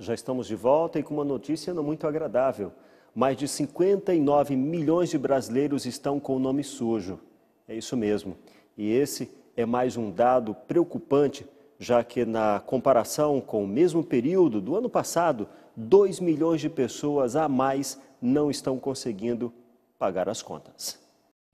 Já estamos de volta e com uma notícia não muito agradável. Mais de 59 milhões de brasileiros estão com o nome sujo. É isso mesmo. E esse é mais um dado preocupante, já que na comparação com o mesmo período do ano passado, 2 milhões de pessoas a mais não estão conseguindo pagar as contas.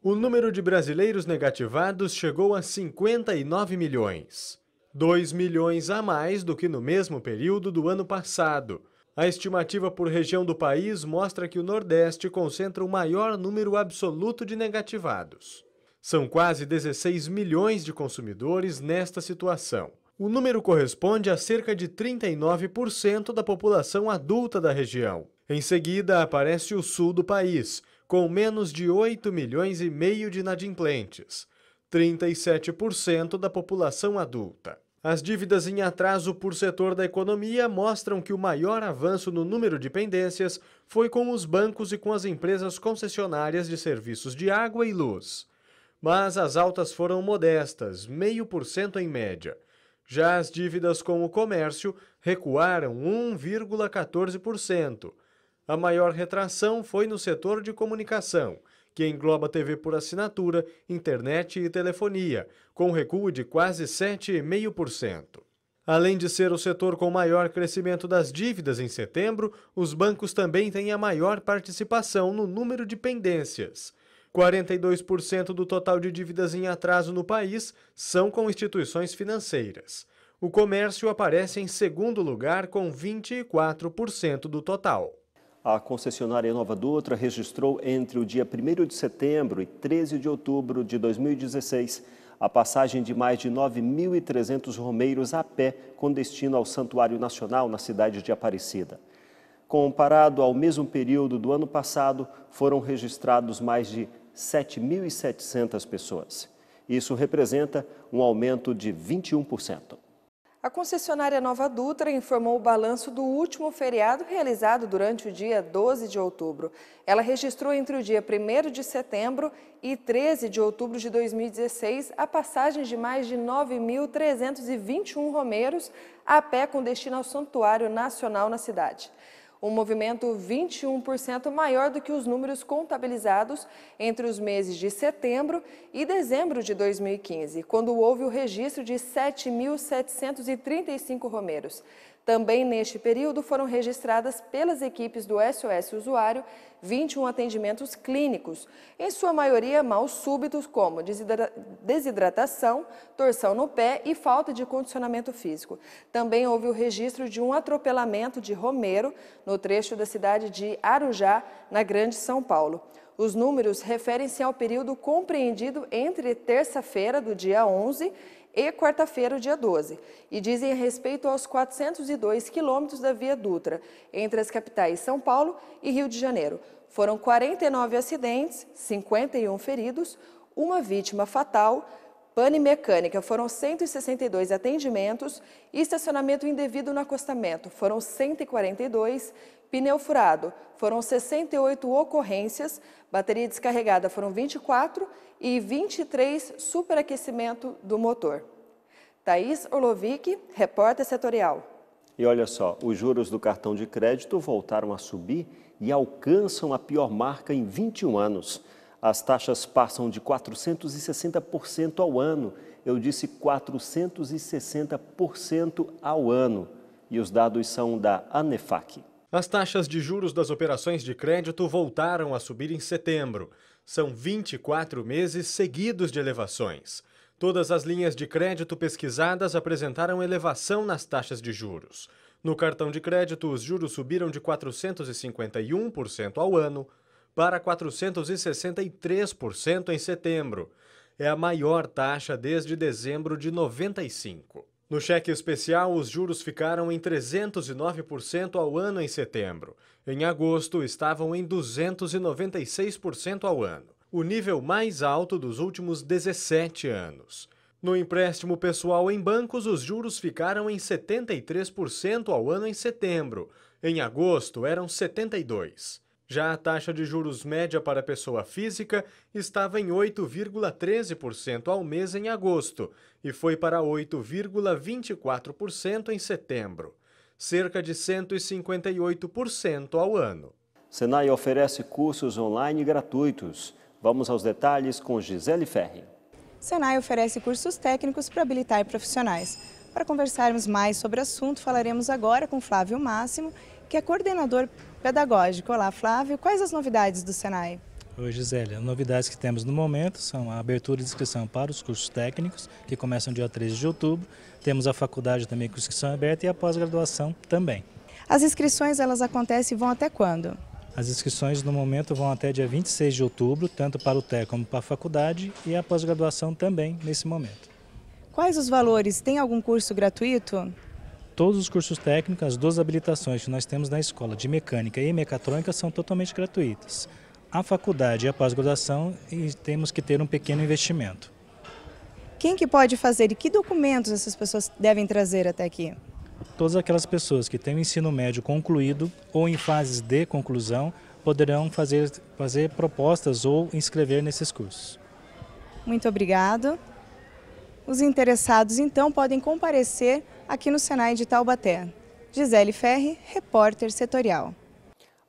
O número de brasileiros negativados chegou a 59 milhões. 2 milhões a mais do que no mesmo período do ano passado. A estimativa por região do país mostra que o Nordeste concentra o maior número absoluto de negativados. São quase 16 milhões de consumidores nesta situação. O número corresponde a cerca de 39% da população adulta da região. Em seguida, aparece o sul do país, com menos de 8 milhões e meio de inadimplentes, 37% da população adulta. As dívidas em atraso por setor da economia mostram que o maior avanço no número de pendências foi com os bancos e com as empresas concessionárias de serviços de água e luz. Mas as altas foram modestas, 0,5% em média. Já as dívidas com o comércio recuaram 1,14%. A maior retração foi no setor de comunicação, que engloba TV por assinatura, internet e telefonia, com recuo de quase 7,5%. Além de ser o setor com maior crescimento das dívidas em setembro, os bancos também têm a maior participação no número de pendências. 42% do total de dívidas em atraso no país são com instituições financeiras. O comércio aparece em segundo lugar com 24% do total. A concessionária Nova Dutra registrou entre o dia 1 de setembro e 13 de outubro de 2016 a passagem de mais de 9.300 romeiros a pé com destino ao Santuário Nacional na cidade de Aparecida. Comparado ao mesmo período do ano passado, foram registrados mais de 7.700 pessoas. Isso representa um aumento de 21%. A concessionária Nova Dutra informou o balanço do último feriado realizado durante o dia 12 de outubro. Ela registrou entre o dia 1 de setembro e 13 de outubro de 2016 a passagem de mais de 9.321 romeiros a pé com destino ao Santuário Nacional na cidade um movimento 21% maior do que os números contabilizados entre os meses de setembro e dezembro de 2015, quando houve o registro de 7.735 romeiros. Também neste período foram registradas pelas equipes do SOS Usuário 21 atendimentos clínicos, em sua maioria mal súbitos como desidratação, torção no pé e falta de condicionamento físico. Também houve o registro de um atropelamento de Romero no trecho da cidade de Arujá, na Grande São Paulo. Os números referem-se ao período compreendido entre terça-feira do dia 11 e quarta-feira, dia 12, e dizem respeito aos 402 quilômetros da Via Dutra, entre as capitais São Paulo e Rio de Janeiro. Foram 49 acidentes, 51 feridos, uma vítima fatal, pane mecânica foram 162 atendimentos e estacionamento indevido no acostamento foram 142, pneu furado foram 68 ocorrências, bateria descarregada foram 24 e 23 superaquecimento do motor. Thaís Olovic, repórter setorial. E olha só, os juros do cartão de crédito voltaram a subir e alcançam a pior marca em 21 anos. As taxas passam de 460% ao ano. Eu disse 460% ao ano. E os dados são da Anefac. As taxas de juros das operações de crédito voltaram a subir em setembro. São 24 meses seguidos de elevações. Todas as linhas de crédito pesquisadas apresentaram elevação nas taxas de juros. No cartão de crédito, os juros subiram de 451% ao ano para 463% em setembro. É a maior taxa desde dezembro de 95. No cheque especial, os juros ficaram em 309% ao ano em setembro. Em agosto, estavam em 296% ao ano, o nível mais alto dos últimos 17 anos. No empréstimo pessoal em bancos, os juros ficaram em 73% ao ano em setembro. Em agosto, eram 72%. Já a taxa de juros média para pessoa física estava em 8,13% ao mês em agosto e foi para 8,24% em setembro, cerca de 158% ao ano. Senai oferece cursos online gratuitos. Vamos aos detalhes com Gisele Ferri. Senai oferece cursos técnicos para habilitar profissionais. Para conversarmos mais sobre o assunto, falaremos agora com Flávio Máximo, que é coordenador pedagógico. Olá, Flávio. Quais as novidades do Senai? Oi, Gisélia. Novidades que temos no momento são a abertura de inscrição para os cursos técnicos, que começam dia 13 de outubro. Temos a faculdade também com inscrição aberta e a pós-graduação também. As inscrições elas acontecem e vão até quando? As inscrições no momento vão até dia 26 de outubro, tanto para o TEC como para a faculdade e a pós-graduação também nesse momento. Quais os valores? Tem algum curso gratuito? todos os cursos técnicos, as duas habilitações que nós temos na escola de mecânica e mecatrônica são totalmente gratuitas. A faculdade e a pós-graduação temos que ter um pequeno investimento. Quem que pode fazer e que documentos essas pessoas devem trazer até aqui? Todas aquelas pessoas que têm o ensino médio concluído ou em fases de conclusão poderão fazer, fazer propostas ou inscrever nesses cursos. Muito obrigado. Os interessados, então, podem comparecer aqui no Senai de Taubaté. Gisele Ferri, repórter setorial.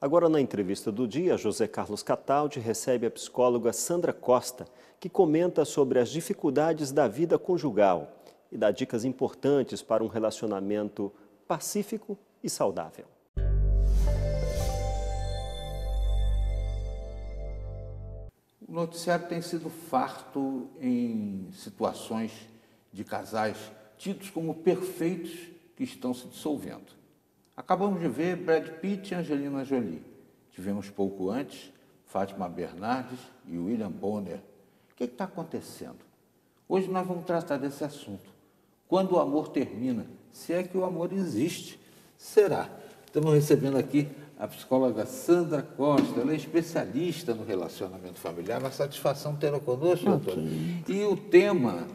Agora, na entrevista do dia, José Carlos Cataldi recebe a psicóloga Sandra Costa, que comenta sobre as dificuldades da vida conjugal e dá dicas importantes para um relacionamento pacífico e saudável. O noticiário tem sido farto em situações de casais tidos como perfeitos que estão se dissolvendo. Acabamos de ver Brad Pitt e Angelina Jolie. Tivemos pouco antes Fátima Bernardes e William Bonner. O que é está acontecendo? Hoje nós vamos tratar desse assunto. Quando o amor termina, se é que o amor existe, será. Estamos recebendo aqui a psicóloga Sandra Costa, ela é especialista no relacionamento familiar. Uma satisfação tê-la conosco, okay. doutora. E o tema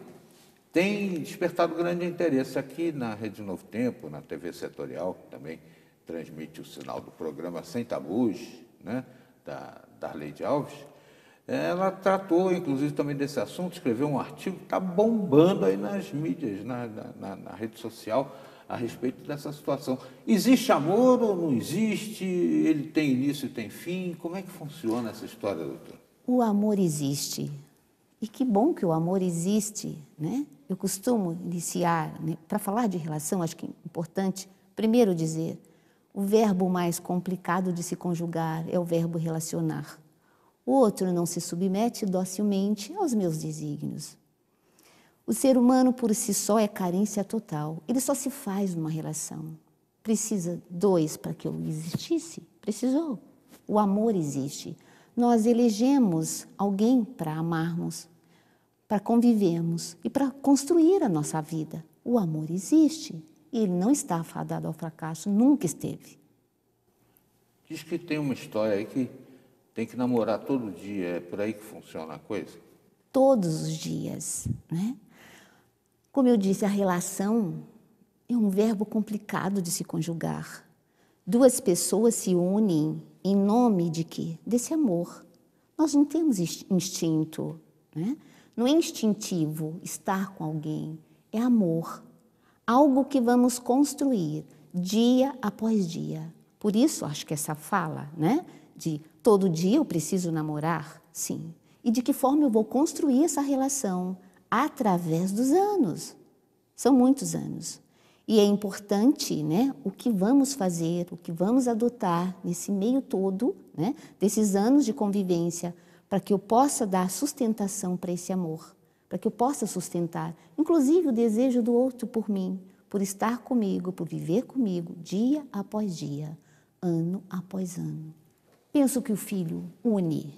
tem despertado grande interesse aqui na Rede Novo Tempo, na TV Setorial, que também transmite o sinal do programa Sem Tabus, né, da Darley de Alves. Ela tratou, inclusive, também desse assunto, escreveu um artigo que está bombando aí nas mídias, na, na, na rede social, a respeito dessa situação. Existe amor ou não existe? Ele tem início e tem fim? Como é que funciona essa história, doutor? O amor existe. E que bom que o amor existe, né? Eu costumo iniciar, né? para falar de relação, acho que é importante primeiro dizer, o verbo mais complicado de se conjugar é o verbo relacionar. O outro não se submete docilmente aos meus desígnios. O ser humano por si só é carência total. Ele só se faz numa relação. Precisa dois para que eu existisse. Precisou. O amor existe. Nós elegemos alguém para amarmos, para convivermos e para construir a nossa vida. O amor existe. E ele não está afadado ao fracasso, nunca esteve. Diz que tem uma história aí que tem que namorar todo dia. É por aí que funciona a coisa? Todos os dias, né? Como eu disse, a relação é um verbo complicado de se conjugar. Duas pessoas se unem em nome de quê? Desse amor. Nós não temos instinto, né? não é instintivo estar com alguém, é amor. Algo que vamos construir dia após dia. Por isso, acho que essa fala, né? De todo dia eu preciso namorar, sim. E de que forma eu vou construir essa relação? através dos anos. São muitos anos. E é importante né, o que vamos fazer, o que vamos adotar nesse meio todo, né, desses anos de convivência, para que eu possa dar sustentação para esse amor, para que eu possa sustentar, inclusive o desejo do outro por mim, por estar comigo, por viver comigo, dia após dia, ano após ano. Penso que o filho une,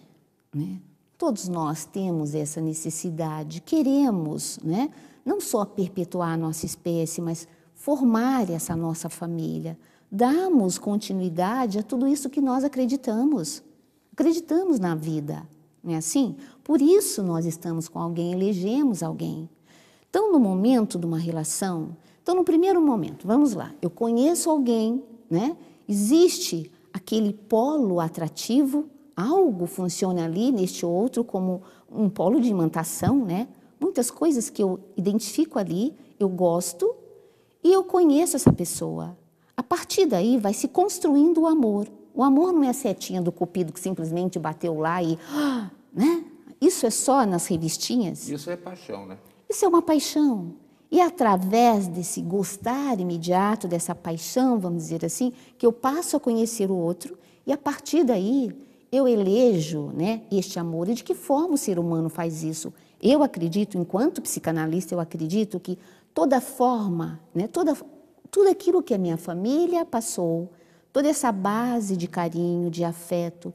né? Todos nós temos essa necessidade, queremos, né, não só perpetuar a nossa espécie, mas formar essa nossa família, darmos continuidade a tudo isso que nós acreditamos. Acreditamos na vida, não é assim? Por isso nós estamos com alguém, elegemos alguém. Então, no momento de uma relação, então no primeiro momento, vamos lá, eu conheço alguém, né? Existe aquele polo atrativo algo funciona ali neste outro como um polo de imantação, né? Muitas coisas que eu identifico ali, eu gosto e eu conheço essa pessoa. A partir daí vai se construindo o amor. O amor não é a setinha do cupido que simplesmente bateu lá e, né? Isso é só nas revistinhas? Isso é paixão, né? Isso é uma paixão. E através desse gostar imediato, dessa paixão, vamos dizer assim, que eu passo a conhecer o outro e a partir daí eu elejo né, este amor e de que forma o ser humano faz isso. Eu acredito, enquanto psicanalista, eu acredito que toda forma, né, toda, tudo aquilo que a minha família passou, toda essa base de carinho, de afeto,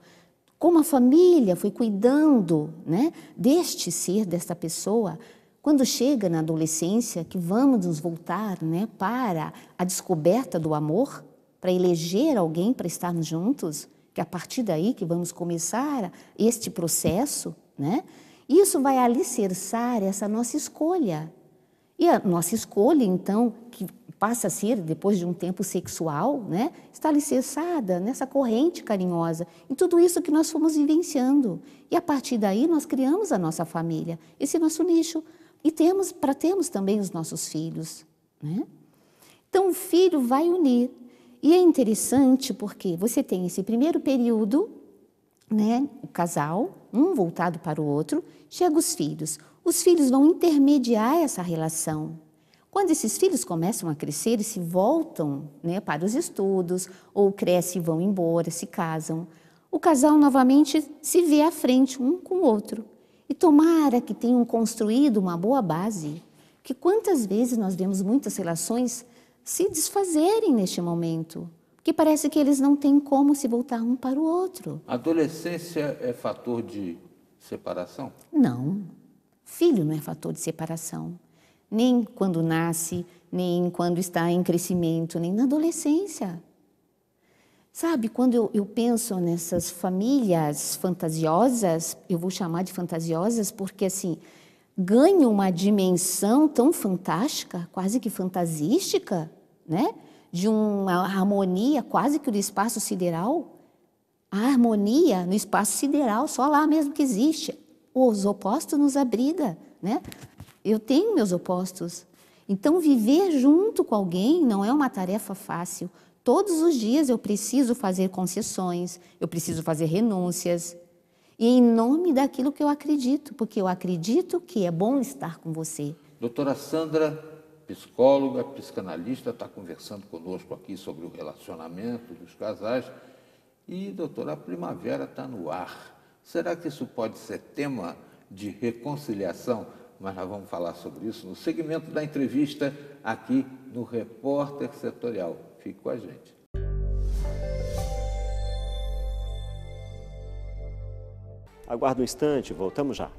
como a família foi cuidando né, deste ser, desta pessoa, quando chega na adolescência, que vamos nos voltar né, para a descoberta do amor, para eleger alguém para estarmos juntos, que a partir daí que vamos começar este processo, né? Isso vai alicerçar essa nossa escolha. E a nossa escolha, então, que passa a ser, depois de um tempo sexual, né, está alicerçada nessa corrente carinhosa, em tudo isso que nós fomos vivenciando. E a partir daí nós criamos a nossa família, esse nosso nicho. E temos, para termos também os nossos filhos. Né? Então o filho vai unir e é interessante porque você tem esse primeiro período, né, o casal, um voltado para o outro, chega os filhos. Os filhos vão intermediar essa relação. Quando esses filhos começam a crescer e se voltam né, para os estudos, ou crescem e vão embora, se casam, o casal novamente se vê à frente um com o outro. E tomara que tenham construído uma boa base, que quantas vezes nós vemos muitas relações se desfazerem neste momento, porque parece que eles não têm como se voltar um para o outro. Adolescência é fator de separação? Não. Filho não é fator de separação. Nem quando nasce, nem quando está em crescimento, nem na adolescência. Sabe, quando eu, eu, penso nessas famílias fantasiosas, eu vou chamar de fantasiosas porque, assim, ganha uma dimensão tão fantástica, quase que fantasística, né? de uma harmonia quase que do espaço sideral. A harmonia no espaço sideral, só lá mesmo que existe. Os opostos nos abriga, né? Eu tenho meus opostos. Então, viver junto com alguém não é uma tarefa fácil. Todos os dias eu preciso fazer concessões, eu preciso fazer renúncias, e em nome daquilo que eu acredito, porque eu acredito que é bom estar com você. Doutora Sandra, psicóloga, psicanalista, está conversando conosco aqui sobre o relacionamento dos casais. E, doutora, a primavera está no ar. Será que isso pode ser tema de reconciliação? Mas nós vamos falar sobre isso no segmento da entrevista aqui no Repórter Setorial. Fique com a gente. Aguarda um instante, voltamos já.